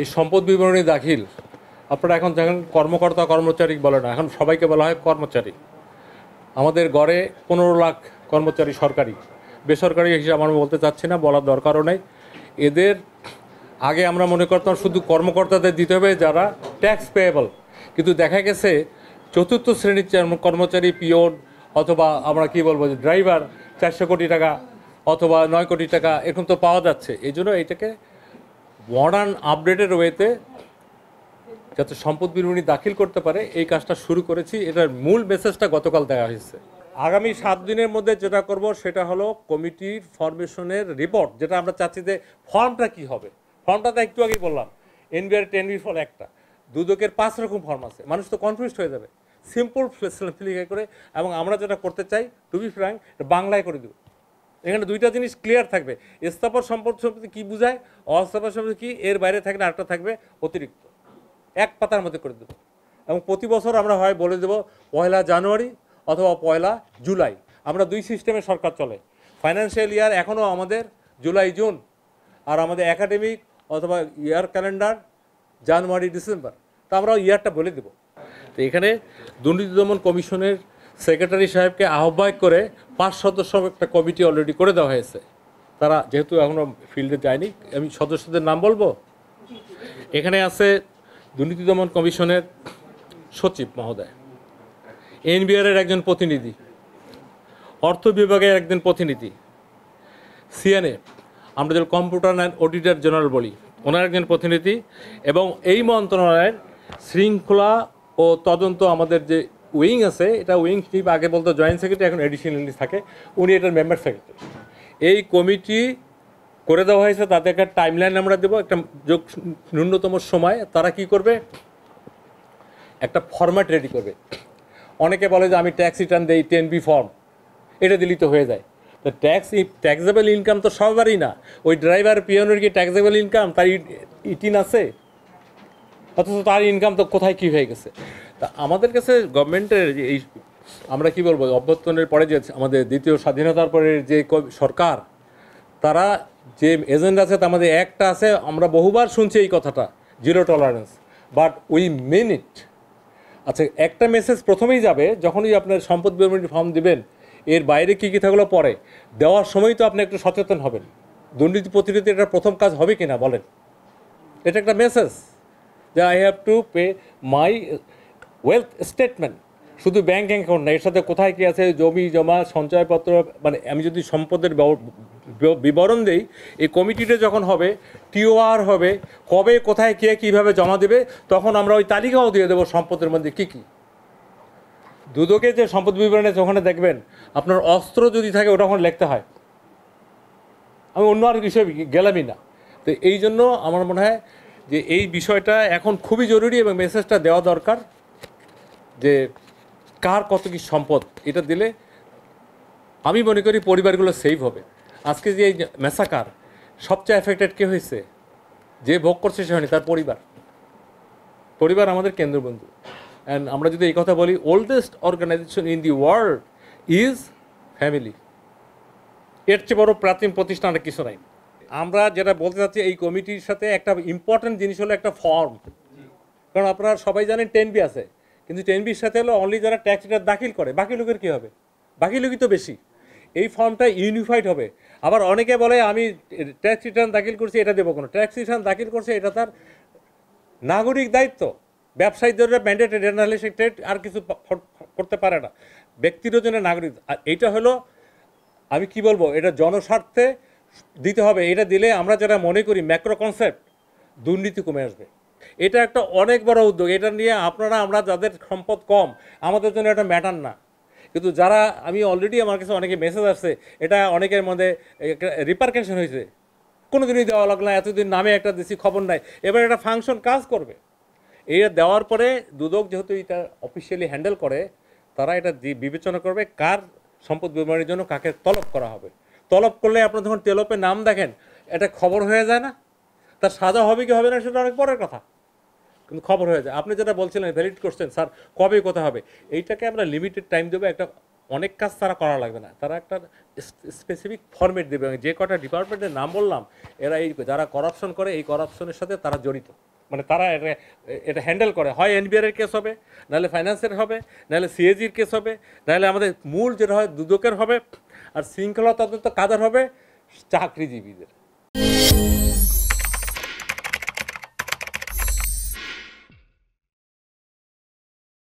এই সম্পদ বিবরণী দাখিল আপনারা এখন দেখেন কর্মকর্তা কর্মচারী বলে না এখন সবাইকে বলা হয় কর্মচারী আমাদের গড়ে পনেরো লাখ কর্মচারী সরকারি বেসরকারি হিসাবে আমরা বলতে চাচ্ছি না বলার দরকারও নেই এদের আগে আমরা মনে করতাম শুধু কর্মকর্তাদের দিতে হবে যারা ট্যাক্স পেয়েবল কিন্তু দেখা গেছে চতুর্থ শ্রেণীর কর্মচারী পিওন অথবা আমরা কি বলবো যে ড্রাইভার চারশো কোটি টাকা অথবা নয় কোটি টাকা এরকম তো পাওয়া যাচ্ছে এই জন্য এটাকে মডার্ন আপডেটের ওয়েতে যাতে সম্পদ বিবরণী দাখিল করতে পারে এই কাজটা শুরু করেছি এটার মূল মেসেজটা গতকাল দেওয়া হয়েছে আগামী সাত দিনের মধ্যে যেটা করব সেটা হলো কমিটির ফরমেশনের রিপোর্ট যেটা আমরা চাচ্ছি যে ফর্মটা কি হবে ফর্মটা তো একটু আগেই বললাম এনবিআর টেন বি ফর একটা দুদকের পাঁচ রকম ফর্ম আছে মানুষ তো কনফিউজড হয়ে যাবে সিম্পল ফিলিং করে এবং আমরা যেটা করতে চাই টু বি ফ্র্যাঙ্ক বাংলায় করে দেবো এখানে দুইটা জিনিস ক্লিয়ার থাকবে স্থাপন সম্পদ সম্পত্তি কী বুঝায় অস্থাপর সম্পত্তি কী এর বাইরে থাকলে আরেকটা থাকবে অতিরিক্ত এক পাতার মধ্যে করে দেবো এবং প্রতি বছর আমরা হয় বলে দেব পয়লা জানুয়ারি অথবা পয়লা জুলাই আমরা দুই সিস্টেমে সরকার চলে ফাইন্যান্সিয়াল ইয়ার এখনও আমাদের জুলাই জুন আর আমাদের একাডেমিক অথবা ইয়ার ক্যালেন্ডার জানুয়ারি ডিসেম্বর তা আমরা ইয়ারটা বলে দেব তো এখানে দুর্নীতি দমন কমিশনের সেক্রেটারি সাহেবকে আহ্বায়ক করে পাঁচ সদস্য একটা কমিটি অলরেডি করে দেওয়া হয়েছে তারা যেহেতু এখনও ফিল্ডে যায়নি আমি সদস্যদের নাম বলবো এখানে আছে দুর্নীতি দমন কমিশনের সচিব মহোদয় এনবিআরের একজন প্রতিনিধি অর্থ বিভাগের একজন প্রতিনিধি সিএনএ আমরা যেন কম্পিউটার অ্যান্ড অডিটর জেনারেল বলি ওনার একজন প্রতিনিধি এবং এই মন্ত্রণালয়ের শৃঙ্খলা ও তদন্ত আমাদের যে উইং আছে এটা উইং টিপ আগে বলতো জয়েন্ট সেক্রেটারি এখন এডিশনালি থাকে উনি এটার মেম্বার সেক্রেটারি এই কমিটি করে দেওয়া হয়েছে তাদের একটা টাইমলাইন আমরা দেবো একটা যোগ ন্যূনতম সময় তারা কি করবে একটা ফরম্যাট রেডি করবে অনেকে বলে যে আমি ট্যাক্স রিটার্ন দিই টেন বি ফর্ম এটা দিলেই তো হয়ে যায় তো ট্যাক্স ট্যাক্সেবল ইনকাম তো সবারই না ওই ড্রাইভার পিয়নের কি ট্যাক্সেবল ইনকাম তার ইটিন আছে অথচ তার ইনকাম তো কোথায় কী হয়ে গেছে তা আমাদের কাছে গভর্নমেন্টের এই আমরা কি বলবো অভ্যর্থনের পরে যে আমাদের দ্বিতীয় স্বাধীনতার পরে যে সরকার তারা যে এজেন্ডা আছে তা আমাদের একটা আছে আমরা বহুবার শুনছি এই কথাটা zero tolerance but we mean it আচ্ছা একটা মেসেজ প্রথমেই যাবে যখনই আপনার সম্পদ বিবরণী ফর্ম দিবেন এর বাইরে কী কী থাকলো পরে দেওয়ার সময় তো আপনি একটু সচেতন হবেন দুর্নীতি প্রতিরোধে এটা প্রথম কাজ হবে কি না বলেন এটা একটা মেসেজ যে I have to pay my wealth statement শুধু ব্যাঙ্ক অ্যাকাউন্ট না এর সাথে কোথায় কী আছে জমি জমা সঞ্চয়পত্র মানে আমি যদি সম্পদের বিবরণ দেই এই কমিটিটা যখন হবে টিওআর হবে কবে কোথায় কে কীভাবে জমা দেবে তখন আমরা ওই তালিকাও দিয়ে দেবো সম্পদের মধ্যে কী কী দুদকে যে সম্পদ বিবরণে ওখানে দেখবেন আপনার অস্ত্র যদি থাকে ওটা ওখানে লিখতে হয় আমি অন্য আর বিষয়ে গেলামই না তো এই জন্য আমার মনে হয় যে এই বিষয়টা এখন খুবই জরুরি এবং মেসেজটা দেওয়া দরকার যে কার কত কি সম্পদ এটা দিলে আমি মনে করি পরিবারগুলো সেভ হবে আজকে যে এই মেসাকার সবচেয়ে এফেক্টেড কে হয়েছে যে ভোগ করছে সে হয়নি তার পরিবার পরিবার আমাদের কেন্দ্রবন্ধু অ্যান্ড আমরা যদি এই কথা বলি oldest organization in the world is family এর চেয়ে বড় প্রাচীন প্রতিষ্ঠান আর কিছু নাই আমরা যেটা বলতে চাচ্ছি এই কমিটির সাথে একটা ইম্পর্টেন্ট জিনিস হলো একটা ফর্ম কারণ আপনারা সবাই জানেন টেন বি আছে কিন্তু টেন বির সাথে হলো অনলি যারা ট্যাক্স রিটার্ন দাখিল করে বাকি লোকের কী হবে বাকি লোকই তো বেশি এই ফর্মটা ইউনিফাইড হবে আবার অনেকে বলে আমি ট্যাক্স রিটার্ন দাখিল করছি এটা দেবো কোনো ট্যাক্স রিটার্ন দাখিল করছে এটা তার নাগরিক দায়িত্ব ব্যবসায়ীদের ম্যান্ডেটেড নাহলে সে ট্রেড আর কিছু করতে পারে না ব্যক্তিরও জন্য নাগরিক আর এটা হলো আমি কি বলবো এটা জনস্বার্থে দিতে হবে এটা দিলে আমরা যারা মনে করি ম্যাক্রো কনসেপ্ট দুর্নীতি কমে আসবে এটা একটা অনেক বড় উদ্যোগ এটা নিয়ে আপনারা আমরা যাদের সম্পদ কম আমাদের জন্য এটা ম্যাটার না কিন্তু যারা আমি অলরেডি আমার কাছে অনেকে মেসেজ আসছে এটা অনেকের মধ্যে রিপারকেশন হয়েছে কোনো দিনই দেওয়া লাগলো না এতদিন নামে একটা দেশি খবর নাই এবার এটা ফাংশন কাজ করবে এটা দেওয়ার পরে দুদক যেহেতু এটা অফিসিয়ালি হ্যান্ডেল করে তারা এটা বিবেচনা করবে কার সম্পদ বিবরণের জন্য কাকে তলব করা হবে তলব করলে আপনার যখন তেলপে নাম দেখেন এটা খবর হয়ে যায় না তার সাজা হবে কি হবে না সেটা অনেক পরের কথা কিন্তু খবর হয়ে যায় আপনি যেটা বলছিলেন ভ্যালিড করছেন স্যার কবে কোথা হবে এইটাকে আমরা লিমিটেড টাইম দেবো একটা অনেক কাজ তারা করা লাগবে না তারা একটা স্পেসিফিক ফর্মেট দেবে যে কটা ডিপার্টমেন্টের নাম বললাম এরা এই যারা করাপশন করে এই করাপশনের সাথে তারা জড়িত মানে তারা এটা এটা হ্যান্ডেল করে হয় এনবিআর এর কেস হবে নাহলে ফাইন্যান্সের হবে নাহলে সিএজির কেস হবে নাহলে আমাদের মূল যেটা হয় দুদকের হবে আর শৃঙ্খলা তদন্ত কাদের হবে চাকরিজীবীদের